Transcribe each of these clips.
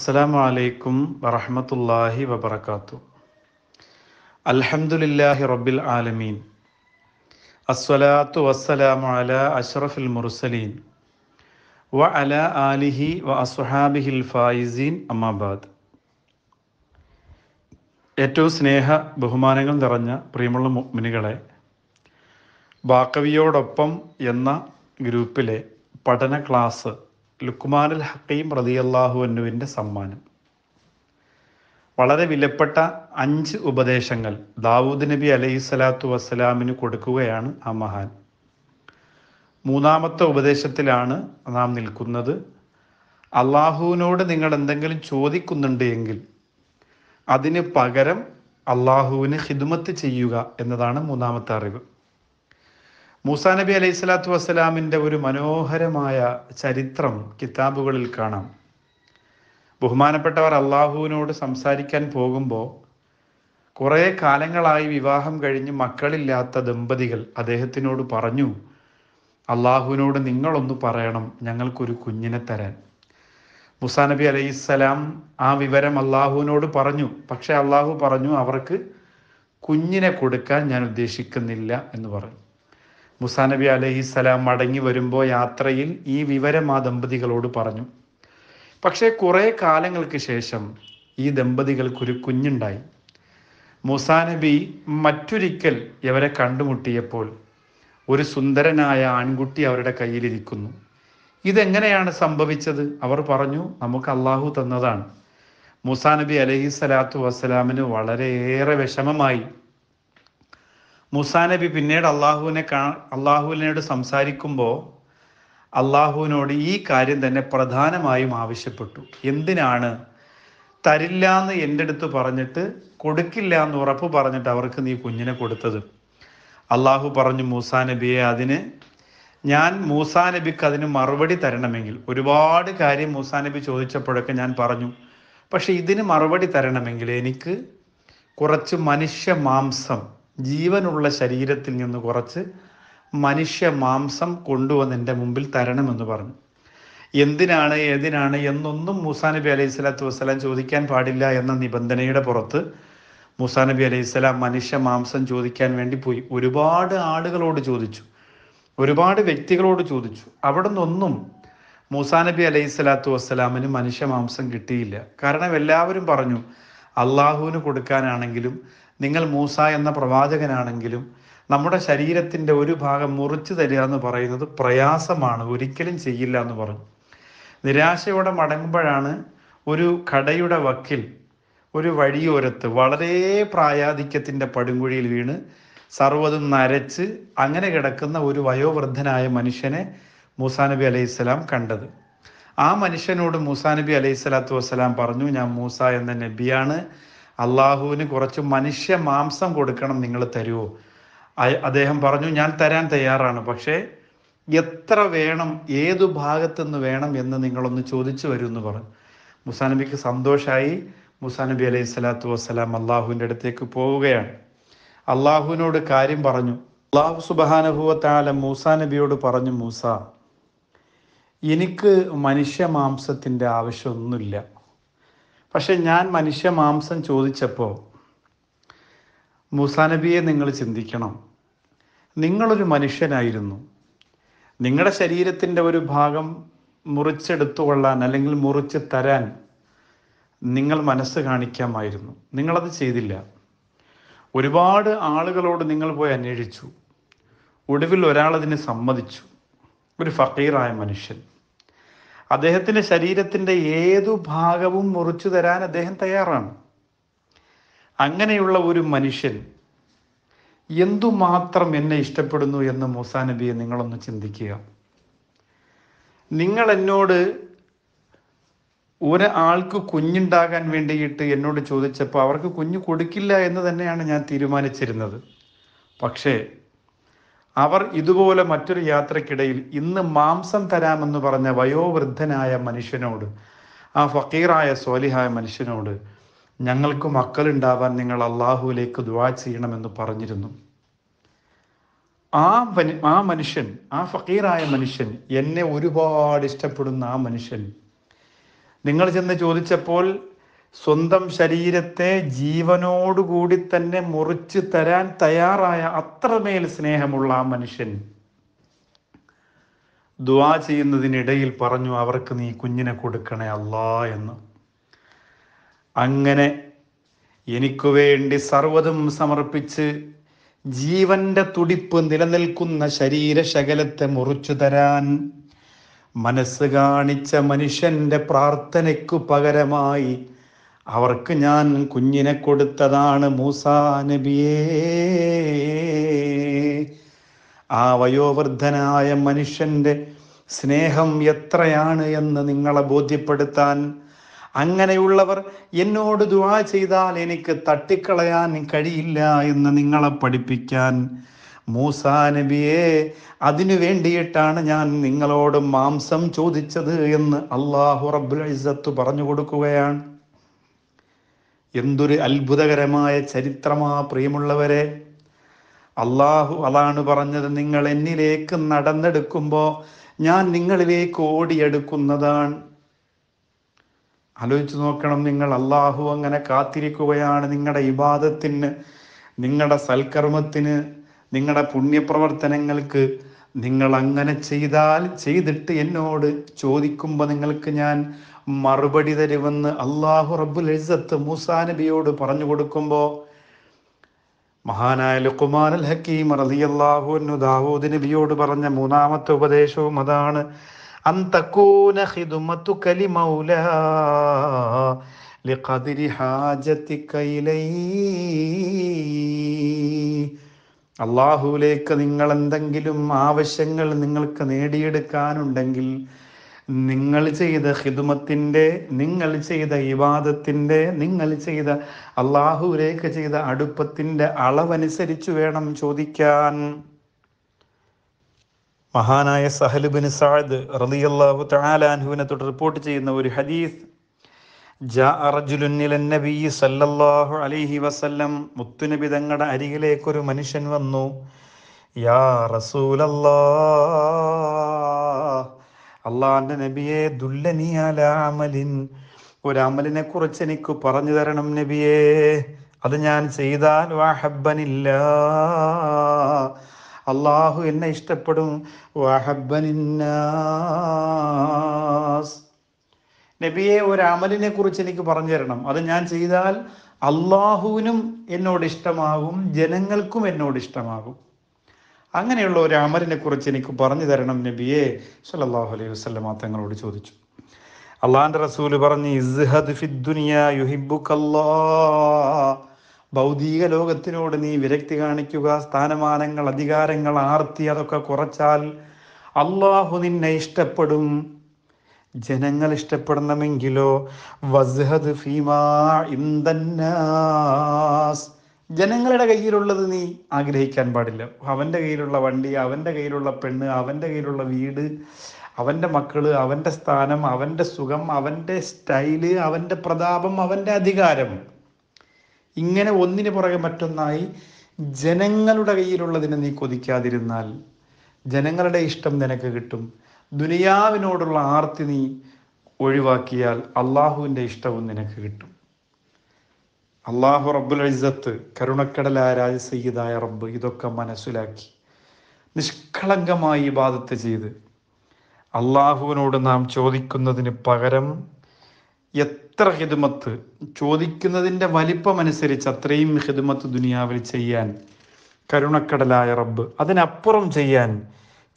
അസ്സലാമു അലൈക്കും വറഹമത്തല്ലാഹി വബർക്കാത്തു അൽഹംദുലില്ലാഹി റബ്ബിൽ ആലമീൻ അസ്വലാത്തു വസ്സലാമു അല അഷ്റഫുൽ മുർസലീൻ വ അല ആലിഹി വ അസ്വഹാബിഹിൽ ഫായിസീൻ അമ്മാബാദ് ഏറ്റവും സ്നേഹ ബഹുമാനങ്ങൾ നിറഞ്ഞ പ്രിയമുള്ള മുഗ്മിനികളെ ബാക്കവിയോടൊപ്പം എന്ന ഗ്രൂപ്പിലെ പഠന ക്ലാസ് അൽ ഹക്കീം റതിയല്ലാഹു അനുവിൻ്റെ സമ്മാനം വളരെ വിലപ്പെട്ട അഞ്ച് ഉപദേശങ്ങൾ ദാവൂദ് നബി അലൈഹി സ്വലാത്തു വസ്സലാമിന് കൊടുക്കുകയാണ് ആ മഹാൻ മൂന്നാമത്തെ ഉപദേശത്തിലാണ് നാം നിൽക്കുന്നത് അള്ളാഹുവിനോട് നിങ്ങൾ എന്തെങ്കിലും ചോദിക്കുന്നുണ്ട് എങ്കിൽ അതിന് പകരം അള്ളാഹുവിന് ഹിദ്മത്ത് ചെയ്യുക എന്നതാണ് മൂന്നാമത്തെ അറിവ് മൂസാ നബി അലൈഹി സ്വലാത്തു വസ്സലാമിൻ്റെ ഒരു മനോഹരമായ ചരിത്രം കിതാബുകളിൽ കാണാം ബഹുമാനപ്പെട്ടവർ അള്ളാഹുവിനോട് സംസാരിക്കാൻ പോകുമ്പോൾ കുറേ കാലങ്ങളായി വിവാഹം കഴിഞ്ഞ് മക്കളില്ലാത്ത ദമ്പതികൾ അദ്ദേഹത്തിനോട് പറഞ്ഞു അള്ളാഹുവിനോട് നിങ്ങളൊന്ന് പറയണം ഞങ്ങൾക്കൊരു കുഞ്ഞിനെ തരാൻ മുസാ നബി അലൈഹിസ്സലാം ആ വിവരം അള്ളാഹുവിനോട് പറഞ്ഞു പക്ഷെ അള്ളാഹു പറഞ്ഞു അവർക്ക് കുഞ്ഞിനെ കൊടുക്കാൻ ഞാൻ ഉദ്ദേശിക്കുന്നില്ല എന്ന് പറഞ്ഞു മുസാ നബി അലഹിസ്സലാം മടങ്ങി വരുമ്പോൾ യാത്രയിൽ ഈ വിവരം ആ ദമ്പതികളോട് പറഞ്ഞു പക്ഷേ കുറേ കാലങ്ങൾക്ക് ശേഷം ഈ ദമ്പതികൾക്കൊരു കുഞ്ഞുണ്ടായി മുസാ നബി മറ്റൊരിക്കൽ ഇവരെ കണ്ടുമുട്ടിയപ്പോൾ ഒരു സുന്ദരനായ ആൺകുട്ടി അവരുടെ കയ്യിലിരിക്കുന്നു ഇതെങ്ങനെയാണ് സംഭവിച്ചത് അവർ പറഞ്ഞു നമുക്ക് അള്ളാഹു തന്നതാണ് മുസാ നബി അലഹി സ്വലാത്തു വസ്സലാമിന് വളരെയേറെ വിഷമമായി മുസാ നബി പിന്നീട് അള്ളാഹുവിനെ കാ അള്ളാഹുവിനോട് സംസാരിക്കുമ്പോൾ അള്ളാഹുവിനോട് ഈ കാര്യം തന്നെ പ്രധാനമായും ആവശ്യപ്പെട്ടു എന്തിനാണ് തരില്ല എന്ന് എൻ്റെ അടുത്ത് പറഞ്ഞിട്ട് കൊടുക്കില്ല എന്ന് ഉറപ്പ് പറഞ്ഞിട്ട് അവർക്ക് നീ കുഞ്ഞിനെ കൊടുത്തത് അള്ളാഹു പറഞ്ഞു മൂസാ നബിയെ അതിന് ഞാൻ മൂസാ നബിക്ക് അതിന് മറുപടി തരണമെങ്കിൽ ഒരുപാട് കാര്യം മൂസാ നബി ചോദിച്ചപ്പോഴൊക്കെ ഞാൻ പറഞ്ഞു പക്ഷെ ഇതിന് മറുപടി തരണമെങ്കിൽ എനിക്ക് കുറച്ച് മനുഷ്യ മാംസം ജീവനുള്ള ശരീരത്തിൽ നിന്ന് കുറച്ച് മനുഷ്യ മാംസം കൊണ്ടുവന്ന് എൻ്റെ മുമ്പിൽ തരണമെന്ന് പറഞ്ഞു എന്തിനാണ് ഏതിനാണ് എന്നൊന്നും മൂസാ നബി അലൈഹി സ്വലാത്തു വസ്സലാം ചോദിക്കാൻ പാടില്ല എന്ന നിബന്ധനയുടെ പുറത്ത് മൂസാ നബി അലൈഹി സ്വലാം മനുഷ്യ മാംസം ചോദിക്കാൻ വേണ്ടി പോയി ഒരുപാട് ആളുകളോട് ചോദിച്ചു ഒരുപാട് വ്യക്തികളോട് ചോദിച്ചു അവിടെ നിന്നൊന്നും മൂസാ നബി അലൈഹി സ്വലാത്തു വസ്സലാമിന് മനുഷ്യ മാംസം കിട്ടിയില്ല കാരണം എല്ലാവരും പറഞ്ഞു അള്ളാഹുവിന് കൊടുക്കാനാണെങ്കിലും നിങ്ങൾ മൂസ എന്ന പ്രവാചകനാണെങ്കിലും നമ്മുടെ ശരീരത്തിൻ്റെ ഒരു ഭാഗം മുറിച്ചു തരിക എന്ന് പറയുന്നത് പ്രയാസമാണ് ഒരിക്കലും ചെയ്യില്ല എന്ന് പറഞ്ഞു നിരാശയോടെ മടങ്ങുമ്പോഴാണ് ഒരു കടയുടെ വക്കിൽ ഒരു വഴിയോരത്ത് വളരെ പ്രായാധിക്യത്തിൻ്റെ പടുങ്കുഴിയിൽ വീണ് സർവ്വതും നരച്ച് അങ്ങനെ കിടക്കുന്ന ഒരു വയോവൃദ്ധനായ മനുഷ്യനെ മൂസാ നബി അലൈഹി സ്വലാം കണ്ടത് ആ മനുഷ്യനോട് മൂസാ നബി അലൈഹി സ്വലാത്തു വസ്സലാം പറഞ്ഞു ഞാൻ മൂസ എന്ന നബിയാണ് അള്ളാഹുവിന് കുറച്ച് മനുഷ്യ മാംസം കൊടുക്കണം നിങ്ങൾ തരുമോ അദ്ദേഹം പറഞ്ഞു ഞാൻ തരാൻ തയ്യാറാണ് പക്ഷേ എത്ര വേണം ഏതു നിന്ന് വേണം എന്ന് നിങ്ങളൊന്ന് ചോദിച്ചു വരും എന്ന് പറഞ്ഞു മുസാനബിക്ക് സന്തോഷമായി നബി അലൈഹി സ്വലാത്തു വസ്സലാം അള്ളാഹുവിൻ്റെ അടുത്തേക്ക് പോവുകയാണ് അള്ളാഹുവിനോട് കാര്യം പറഞ്ഞു അള്ളാഹു സുബാനുഭവത്താല മൂസാ നബിയോട് പറഞ്ഞു മൂസ എനിക്ക് മനുഷ്യ മാംസത്തിൻ്റെ ആവശ്യമൊന്നുമില്ല പക്ഷെ ഞാൻ മനുഷ്യ മാംസം ചോദിച്ചപ്പോൾ മുസാനബിയെ നിങ്ങൾ ചിന്തിക്കണം നിങ്ങളൊരു മനുഷ്യനായിരുന്നു നിങ്ങളുടെ ശരീരത്തിൻ്റെ ഒരു ഭാഗം മുറിച്ചെടുത്തു കൊള്ളാൻ അല്ലെങ്കിൽ മുറിച്ച് തരാൻ നിങ്ങൾ മനസ്സ് കാണിക്കാമായിരുന്നു നിങ്ങളത് ചെയ്തില്ല ഒരുപാട് ആളുകളോട് നിങ്ങൾ പോയി അന്വേഷിച്ചു ഒടുവിൽ ഒരാളതിന് സമ്മതിച്ചു ഒരു ഫക്കീറായ മനുഷ്യൻ അദ്ദേഹത്തിൻ്റെ ശരീരത്തിൻ്റെ ഏതു ഭാഗവും മുറിച്ചു തരാൻ അദ്ദേഹം തയ്യാറാണ് അങ്ങനെയുള്ള ഒരു മനുഷ്യൻ എന്തുമാത്രം എന്നെ ഇഷ്ടപ്പെടുന്നു എന്ന് മൂസാ നബിയെ നിങ്ങളൊന്ന് ചിന്തിക്കുക നിങ്ങൾ എന്നോട് ഒരാൾക്ക് കുഞ്ഞുണ്ടാകാൻ വേണ്ടിയിട്ട് എന്നോട് ചോദിച്ചപ്പോൾ അവർക്ക് കുഞ്ഞു കൊടുക്കില്ല എന്ന് തന്നെയാണ് ഞാൻ തീരുമാനിച്ചിരുന്നത് പക്ഷേ അവർ ഇതുപോലെ മറ്റൊരു യാത്രക്കിടയിൽ ഇന്ന് മാംസം തരാമെന്ന് പറഞ്ഞ വയോവൃദ്ധനായ മനുഷ്യനോട് ആ ഫക്കീറായ സോലിഹായ മനുഷ്യനോട് ഞങ്ങൾക്ക് മക്കളുണ്ടാവാൻ നിങ്ങൾ അള്ളാഹുവിലേക്ക് ദുവാ ചെയ്യണമെന്ന് പറഞ്ഞിരുന്നു ആ ആ മനുഷ്യൻ ആ ഫക്കീറായ മനുഷ്യൻ എന്നെ ഒരുപാട് ഇഷ്ടപ്പെടുന്ന ആ മനുഷ്യൻ നിങ്ങൾ ചെന്ന് ചോദിച്ചപ്പോൾ സ്വന്തം ശരീരത്തെ ജീവനോടുകൂടി തന്നെ മുറിച്ച് തരാൻ തയ്യാറായ അത്രമേൽ സ്നേഹമുള്ള ആ മനുഷ്യൻ ദ്വാ ചെയ്യുന്നതിനിടയിൽ പറഞ്ഞു അവർക്ക് നീ കുഞ്ഞിനെ കൊടുക്കണേ അല്ല എന്ന് അങ്ങനെ എനിക്കു വേണ്ടി സർവ്വതും സമർപ്പിച്ച് ജീവന്റെ തുടിപ്പ് നിലനിൽക്കുന്ന ശരീരശകലത്തെ മുറിച്ചു തരാൻ മനസ്സ് കാണിച്ച മനുഷ്യന്റെ പ്രാർത്ഥനയ്ക്കു പകരമായി അവർക്ക് ഞാൻ കുഞ്ഞിനെ കൊടുത്തതാണ് മൂസാ നബിയേ ആ വയോവൃദ്ധനായ മനുഷ്യൻ്റെ സ്നേഹം എത്രയാണ് എന്ന് നിങ്ങളെ ബോധ്യപ്പെടുത്താൻ അങ്ങനെയുള്ളവർ എന്നോട് ദുവാ ചെയ്താൽ എനിക്ക് തട്ടിക്കളയാൻ കഴിയില്ല എന്ന് നിങ്ങളെ പഠിപ്പിക്കാൻ മൂസാനബിയെ അതിനു വേണ്ടിയിട്ടാണ് ഞാൻ നിങ്ങളോട് മാംസം ചോദിച്ചത് എന്ന് അള്ളാഹു റബ്ബുൽ ഇസത്ത് പറഞ്ഞു കൊടുക്കുകയാണ് എന്തൊരു അത്ഭുതകരമായ ചരിത്രമാ പ്രിയമുള്ളവരെ അള്ളാഹു അതാണ് പറഞ്ഞത് നിങ്ങൾ എന്നിലേക്ക് നടന്നെടുക്കുമ്പോൾ ഞാൻ നിങ്ങളിലേക്ക് ഓടിയെടുക്കുന്നതാണ് ആലോചിച്ചു നോക്കണം നിങ്ങൾ അള്ളാഹു അങ്ങനെ കാത്തിരിക്കുകയാണ് നിങ്ങളുടെ വിവാദത്തിന് നിങ്ങളുടെ സൽക്കർമ്മത്തിന് നിങ്ങളുടെ പുണ്യപ്രവർത്തനങ്ങൾക്ക് നിങ്ങൾ അങ്ങനെ ചെയ്താൽ ചെയ്തിട്ട് എന്നോട് ചോദിക്കുമ്പോൾ നിങ്ങൾക്ക് ഞാൻ മറുപടി തരുമെന്ന് അള്ളാഹു റബ്ബുൽ ഇസത്ത് മൂസാ നബിയോട് പറഞ്ഞു കൊടുക്കുമ്പോൾ മഹാനായ ലുക്കുമാൻ അൽ ഹക്കീം റലിയല്ലാഹു എന്നു ദാവൂദ് നബിയോട് പറഞ്ഞ മൂന്നാമത്തെ ഉപദേശവും അതാണ് അന്തക്കൂന കലി ലിഖദിരി ഹാജത്തി കൈലൈ അള്ളാഹുവിലേക്ക് നിങ്ങൾ എന്തെങ്കിലും ആവശ്യങ്ങൾ നിങ്ങൾക്ക് നേടിയെടുക്കാനുണ്ടെങ്കിൽ നിങ്ങൾ ചെയ്ത ഹിതുമത്തിൻ്റെ നിങ്ങൾ ചെയ്ത ഇവാദത്തിൻ്റെ നിങ്ങൾ ചെയ്ത അള്ളാഹുവിലേക്ക് ചെയ്ത അടുപ്പത്തിൻ്റെ അളവനുസരിച്ച് വേണം ചോദിക്കാൻ മഹാനായ സഹലുബിൻ സാദ് റലിയല്ലാഹു തലാൻഹുവിനെ തൊട്ട് റിപ്പോർട്ട് ചെയ്യുന്ന ഒരു ഹദീസ് നബി സല്ലല്ലാഹു അലൈഹി വസല്ലം മുത്തുനബി തങ്ങളുടെ അരികിലേക്കൊരു മനുഷ്യൻ വന്നു യാ റസൂലല്ലാ നബിയെ ദുല്ലനിയാല അമലിൻ ഒരമലിനെ കുറിച്ച് എനിക്ക് പറഞ്ഞു തരണം നബിയേ അത് ഞാൻ ചെയ്താൽ വാഹബ്ബനില്ല അള്ളാഹു എന്നെ ഇഷ്ടപ്പെടും വാഹബ്ബനിന്നാസ് നബിയെ ഒരു അമലിനെ കുറിച്ച് എനിക്ക് പറഞ്ഞു തരണം അത് ഞാൻ ചെയ്താൽ അള്ളാഹുവിനും എന്നോട് ഇഷ്ടമാകും ജനങ്ങൾക്കും എന്നോട് ഇഷ്ടമാകും അങ്ങനെയുള്ള ഒരു അമലിനെ കുറിച്ച് എനിക്ക് പറഞ്ഞു തരണം നബിയെ സല്ലാഹു അലൈഹി വസ്ലമ തങ്ങളോട് ചോദിച്ചു അള്ളാഹാന്റെ റസൂല് പറഞ്ഞു ഇസ്ഹദ് ഭൗതിക ലോകത്തിനോട് നീ വിരക്തി കാണിക്കുക സ്ഥാനമാനങ്ങൾ അധികാരങ്ങൾ ആർത്തി അതൊക്കെ കുറച്ചാൽ അള്ളാഹു നിന്നെ ഇഷ്ടപ്പെടും ജനങ്ങൾ ഇഷ്ടപ്പെടണമെങ്കിലോ വസ്ഹദ് ഫീമാ ജനങ്ങളുടെ കയ്യിലുള്ളത് നീ ആഗ്രഹിക്കാൻ പാടില്ല അവൻ്റെ കയ്യിലുള്ള വണ്ടി അവൻ്റെ കയ്യിലുള്ള പെണ്ണ് അവൻ്റെ കയ്യിലുള്ള വീട് അവൻ്റെ മക്കള് അവൻ്റെ സ്ഥാനം അവൻ്റെ സുഖം അവൻ്റെ സ്റ്റൈല് അവൻ്റെ പ്രതാപം അവൻ്റെ അധികാരം ഇങ്ങനെ ഒന്നിനു പുറകെ മറ്റൊന്നായി ജനങ്ങളുടെ കയ്യിലുള്ളതിനെ നീ കൊതിക്കാതിരുന്നാൽ ജനങ്ങളുടെ ഇഷ്ടം നിനക്ക് കിട്ടും ദുനിയാവിനോടുള്ള ആർത്തി നീ ഒഴിവാക്കിയാൽ അള്ളാഹുവിൻ്റെ ഇഷ്ടവും നിനക്ക് കിട്ടും അള്ളാഹു റബ്ബുൽ ഇസത്ത് കരുണക്കടലായ രാജസയ്യതായ റബ്ബ് ഇതൊക്കെ മനസ്സിലാക്കി നിഷ്കളങ്കമായി ഇബാദത്ത് ചെയ്ത് അള്ളാഹുവിനോട് നാം ചോദിക്കുന്നതിന് പകരം എത്ര ഹിദ്മത്ത് ചോദിക്കുന്നതിൻ്റെ വലിപ്പമനുസരിച്ച് അത്രയും ഹിദ്മത്ത് ദുനിയാവിൽ ചെയ്യാൻ കരുണക്കടലായ റബ്ബ് അതിനപ്പുറം ചെയ്യാൻ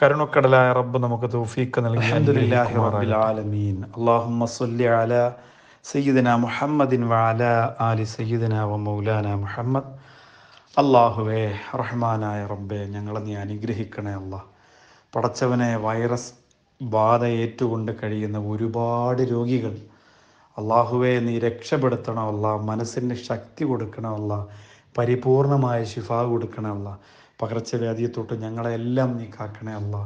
കരുണക്കടലായ റബ്ബ് നമുക്ക് തൗഫീഖ് നൽകി അൽഹംദുലില്ലാഹി റബ്ബിൽ ആലമീൻ അല്ലാഹുമ്മ സല്ലി അലാ സയ്യിദന മുഹമ്മദിൻ വഅല ആലി സയ്യിദന വ മൗലാന മുഹമ്മദ് അള്ളാഹുവേ റഹ്മാനായ റബ്ബെ ഞങ്ങളെ നീ അനുഗ്രഹിക്കണേ അല്ല പടച്ചവനെ വൈറസ് ബാധ ഏറ്റുകൊണ്ട് കഴിയുന്ന ഒരുപാട് രോഗികൾ അള്ളാഹുവെ നീ രക്ഷപ്പെടുത്തണമല്ല മനസ്സിന് ശക്തി കൊടുക്കണമല്ല പരിപൂർണമായ ശിഫ കൊടുക്കണമല്ല പകർച്ചവ്യാധിയെ തൊട്ട് ഞങ്ങളെല്ലാം നീ കാക്കണേ അല്ല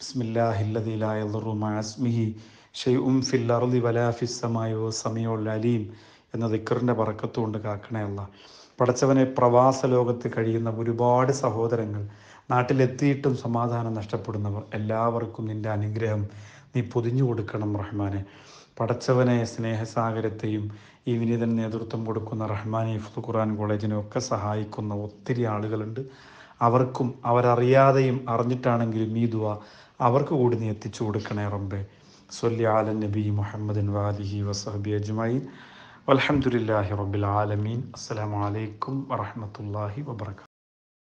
ബിസ്മില്ലാഹില്ലാസ്മിഹി ഷെയ് ഉം ഫിൽ അറുതി വലാഫിസമായോ സമയോ അലീം എന്ന ദിക്കറിൻ്റെ പറക്കത്തുകൊണ്ട് കാക്കണേ അല്ല പടച്ചവനെ പ്രവാസ ലോകത്ത് കഴിയുന്ന ഒരുപാട് സഹോദരങ്ങൾ നാട്ടിലെത്തിയിട്ടും സമാധാനം നഷ്ടപ്പെടുന്നവർ എല്ലാവർക്കും നിൻ്റെ അനുഗ്രഹം നീ പൊതിഞ്ഞു കൊടുക്കണം റഹ്മാനെ പടച്ചവനെ സ്നേഹസാഗരത്തെയും ഈ വിനീതൻ നേതൃത്വം കൊടുക്കുന്ന റഹ്മാൻ ഇഫ്തു ഖുറാൻ കോളേജിനെ ഒക്കെ സഹായിക്കുന്ന ഒത്തിരി ആളുകളുണ്ട് അവർക്കും അവരറിയാതെയും അറിഞ്ഞിട്ടാണെങ്കിലും ഈ ദുവ അവർക്ക് കൂടി നീ എത്തിച്ചു കൊടുക്കണേ റബ്ബെ സൊല്ലി ആല നബി മുഹമ്മദിൻ വാലിഹി വസഹബി അജ്മായി അലഹമുല്ലാഹി റബ്ബിൽ ആലമീൻ അസ്സലാമലൈക്കും വറഹമത്തല്ലാഹി വബർക്കാത്തു